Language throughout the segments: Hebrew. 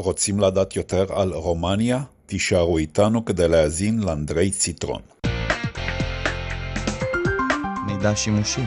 רוצים לדעת יותר על רומניה? תישארו איתנו כדי להאזין לאנדרי ציטרון. מידע שימושי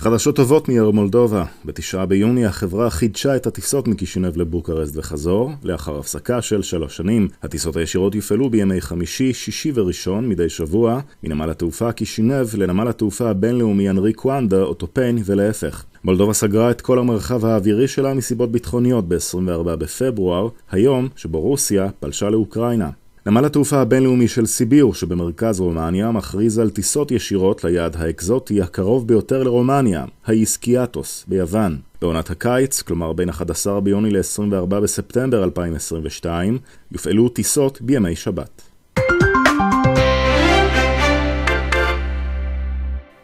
חדשות טובות מיו"ר מולדובה. בתשעה ביוני החברה חידשה את הטיסות מקישינב לבוקרסט וחזור, לאחר הפסקה של שלוש שנים. הטיסות הישירות יופעלו בימי חמישי, שישי וראשון מדי שבוע, מנמל התעופה קישינב לנמל התעופה הבינלאומי אנרי קוונדה אוטופן ולהפך. מולדובה סגרה את כל המרחב האווירי שלה מסיבות ביטחוניות ב-24 בפברואר, היום שבו רוסיה פלשה לאוקראינה. נמל התעופה הבינלאומי של סיביר שבמרכז רומניה מכריז על טיסות ישירות ליעד האקזוטי הקרוב ביותר לרומניה, האיסקיאטוס ביוון. בעונת הקיץ, כלומר בין 11 ביוני ל-24 בספטמבר 2022, יופעלו טיסות בימי שבת.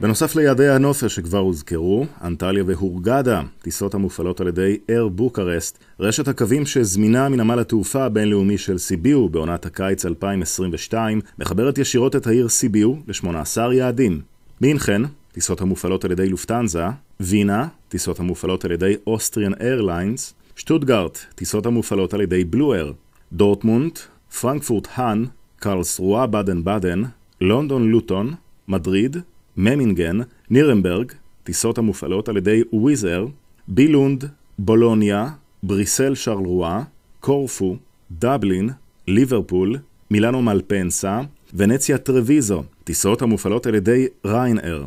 בנוסף ליעדי הנופש שכבר הוזכרו, אנטליה והורגדה, טיסות המופעלות על ידי אייר בוקרסט, רשת הקווים שזמינה מנמל התעופה הבינלאומי של סיביו בעונת הקיץ 2022, מחברת ישירות את העיר סיביו ל-18 יעדים. מינכן, טיסות המופעלות על ידי לופטנזה, וינה, טיסות המופעלות על ידי אוסטריאן איירליינס, שטוטגארט, טיסות המופעלות על ידי בלואר, דורטמונט, פרנקפורט האן, קרלס רואה באדן באדן, לונדון לוטון, מדריד, ממינגן, נירנברג, טיסות המופעלות על ידי וויזר, בילונד, בולוניה, בריסל שרלרואה, קורפו, דבלין, ליברפול, מילאנו מלפנסה, ונציה טרוויזו, טיסות המופעלות על ידי ריינר.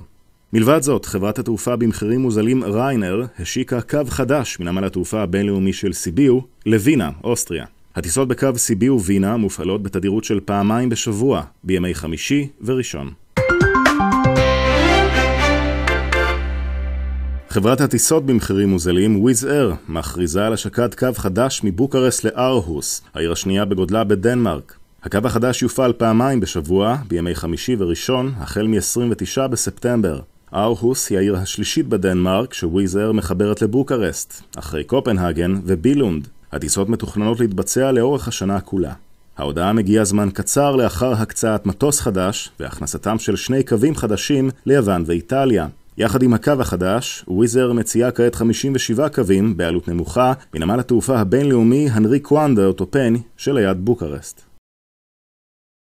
מלבד זאת, חברת התעופה במחירים מוזלים ריינר השיקה קו חדש מנמל התעופה הבינלאומי של סיביו לווינה, אוסטריה. הטיסות בקו סיביו-וינה מופעלות בתדירות של פעמיים בשבוע, בימי חמישי וראשון. חברת הטיסות במחירים מוזלים, וויז אר, מכריזה על השקת קו חדש מבוקרסט לארהוס, העיר השנייה בגודלה בדנמרק. הקו החדש יופעל פעמיים בשבוע, בימי חמישי וראשון, החל מ-29 בספטמבר. ארהוס היא העיר השלישית בדנמרק שוויז אר מחברת לבוקרסט, אחרי קופנהגן ובילונד. הטיסות מתוכננות להתבצע לאורך השנה כולה. ההודעה מגיעה זמן קצר לאחר הקצאת מטוס חדש והכנסתם של שני קווים חדשים ליוון ואיטליה. יחד עם הקו החדש, וויזר מציעה כעת 57 קווים בעלות נמוכה מנמל התעופה הבינלאומי הנרי קואנדה טופן שליד בוקרשט.